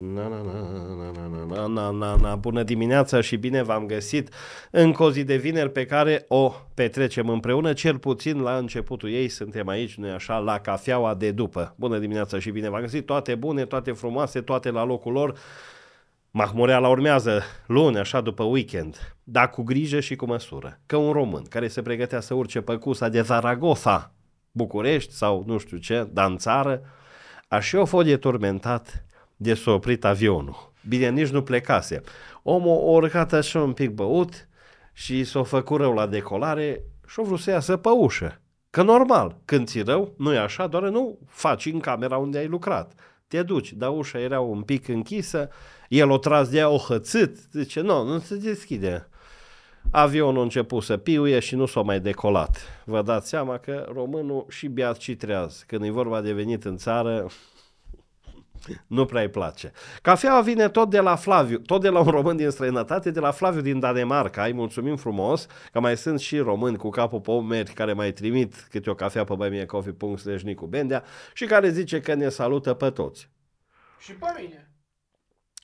Na, na, na, na, na, na, na, na, na, bună dimineața și bine v-am găsit în cozi de vineri pe care o petrecem împreună, cel puțin la începutul ei suntem aici, nu așa, la cafeaua de după. Bună dimineața și bine v-am găsit, toate bune, toate frumoase, toate la locul lor. Mahmurea la urmează luni, așa după weekend, dar cu grijă și cu măsură, că un român care se pregătea să urce cusa de Zaragoza, București sau nu știu ce, dar în țară, a și o folie turmentat de s-a oprit avionul. Bine, nici nu plecase. Omul a urcat așa un pic băut și s-a făcut rău la decolare și-a vrut să iasă pe ușă. Că normal, când ți rău, nu e așa, doar nu faci în camera unde ai lucrat. Te duci, dar ușa era un pic închisă, el o tras de ea, o hățât, zice, nu, nu se deschide. Avionul a început să piuie și nu s-a mai decolat. Vă dați seama că românul și beat și treaz. Când e vorba de venit în țară, nu prea îi place. Cafeaua vine tot de la Flaviu, tot de la un român din străinătate, de la Flaviu din Danemarca. Îi mulțumim frumos că mai sunt și români cu capul pe umeri care mai trimit câte o cafea pe cu Bendea și care zice că ne salută pe toți. Și pe mine.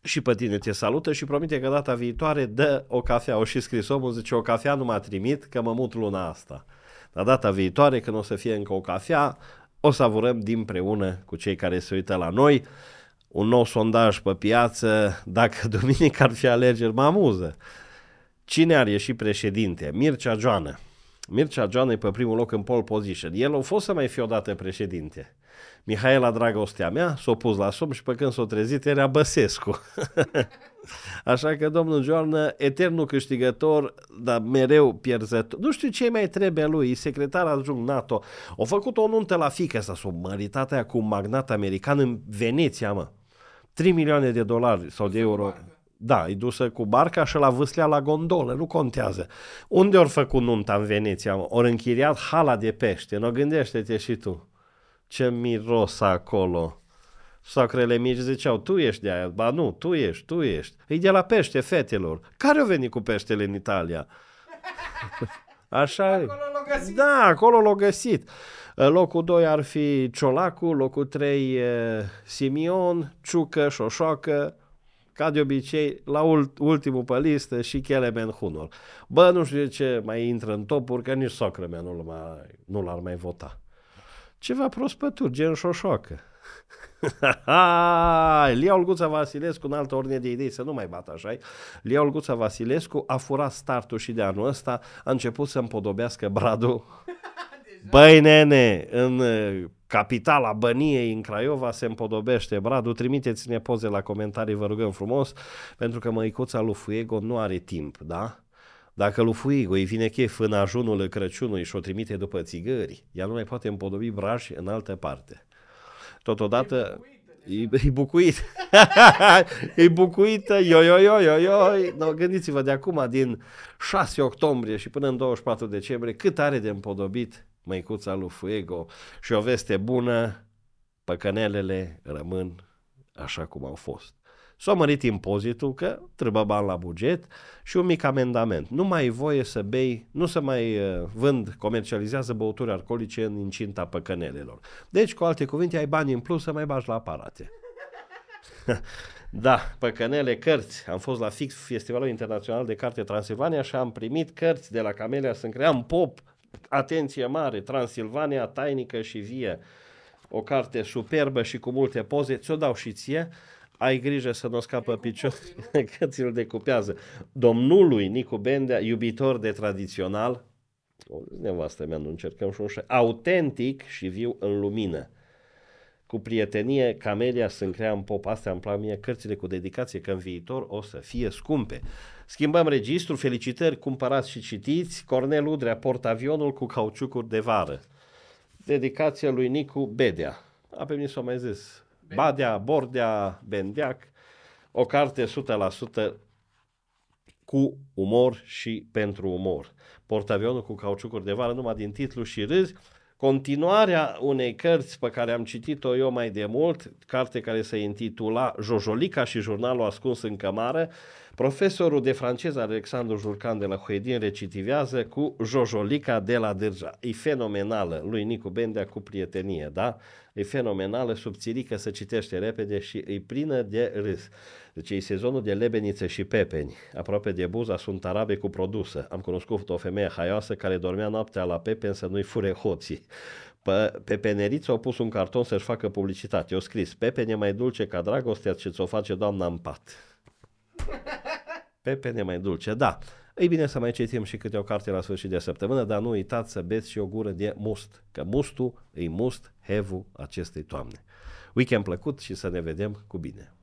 Și pe tine te salută și promite că data viitoare dă o cafea. O și scris omul, zice o cafea nu m-a trimit că mă mut luna asta. Dar data viitoare, când o să fie încă o cafea, o savurăm preună cu cei care se uită la noi. Un nou sondaj pe piață, dacă duminică ar fi alegeri, mă amuză. Cine ar ieși președinte? Mircea Joană. Mircea Joană e pe primul loc în pole position. El a fost să mai fie odată președinte. Mihaela, dragostea mea, s-a pus la somn și pe când s-a trezit era Băsescu. Așa că domnul Joarnă, eternul câștigător, dar mereu pierzător. Nu știu ce mai trebuie lui, secretar adjunct NATO. O făcut o nuntă la fică sa sub măritatea cu un magnat american în Veneția, mă. 3 milioane de dolari sau de euro. Da, e dusă cu barca și la vâslea la gondolă, nu contează. Unde ori făcut nunta în Veneția? Ori închiriat hala de pește, nu gândește-te și tu ce miros acolo. Sacrele mici ziceau, tu ești de aia, ba nu, tu ești, tu ești. E de la pește, fetelor. Care au venit cu peștele în Italia? Așa acolo l-au găsit. Da, acolo l-au găsit. Locul 2 ar fi Ciolacu, locul 3 Simion, Ciucă, Șoșoacă, ca de obicei, la ultimul pe listă și Kelemen Hunor. Bă, nu știu de ce mai intră în topuri, că nici socră mea nu, nu l-ar mai vota ceva prospături, gen șoșoacă. Lia Olguța Vasilescu, în altă ordine de idei, să nu mai bat așa Lia Olguța Vasilescu a furat startul și de anul ăsta a început să împodobească bradul. Băi nene, în uh, capitala băniei în Craiova se împodobește Bradu, trimiteți-ne poze la comentarii, vă rugăm frumos, pentru că măicuța lui Fuego nu are timp, da? Dacă lui Fuigo îi vine chef în ajunul Crăciunului și o trimite după țigări, ea nu mai poate împodobi braș în altă parte. Totodată... E bucuit. e bucuită. Yo, yo, yo, yo, yo. No, gândiți-vă de acum, din 6 octombrie și până în 24 decembrie, cât are de împodobit măicuța lui Fuego. Și o veste bună, păcănelele rămân așa cum au fost. S-a mărit impozitul că trebuie bani la buget și un mic amendament. Nu mai e voie să bei, nu se mai uh, vând, comercializează băuturi alcoolice în incinta păcănelelor. Deci, cu alte cuvinte, ai bani în plus să mai bagi la aparate. da, păcănele, cărți. Am fost la fix Festivalul Internațional de Carte Transilvania și am primit cărți de la Camelia să Am pop, atenție mare, Transilvania tainică și vie. O carte superbă și cu multe poze. Ți-o dau și ție ai grijă să nu scapă picior că ți-l decupează. Domnului Nicu Bendea, iubitor de tradițional, o nevastă mea, nu încercăm și un șai, autentic și viu în lumină. Cu prietenie, Camelia crea în pop, astea îmi plac mie, cărțile cu dedicație, că în viitor o să fie scumpe. Schimbăm registru, felicitări, cumpărați și citiți, Cornel Udrea, portavionul cu cauciucuri de vară. Dedicația lui Nicu Bedea. A, pe mine s-o mai zis, Badea, Bordea, Bendeac, o carte 100% cu umor și pentru umor. Portavionul cu cauciucuri de vară, numai din titlu și râzi, continuarea unei cărți pe care am citit-o eu mai de mult, carte care se intitula Jojolica și jurnalul ascuns în cămară, profesorul de franceză Alexandru Jurcan de la Huedin recitivează cu Jojolica de la Dârja. E fenomenală, lui Nicu Bendea cu prietenie, da? E fenomenală, subțirică, se citește repede și e plină de râs. Deci e sezonul de lebenițe și pepeni. Aproape de buza sunt arabe cu produsă. Am cunoscut o femeie haioasă care dormea noaptea la pepeni să nu-i fure hoții. Pe, pe Peneriță au pus un carton să-și facă publicitate. Eu scris, Pepen e mai dulce ca dragostea ce ți-o face doamna în pat. Pepen e mai dulce, da. Ei bine să mai citim și câte o carte la sfârșit de săptămână, dar nu uitați să beți și o gură de must, că mustul îi must hevul acestei toamne. Weekend plăcut și să ne vedem cu bine!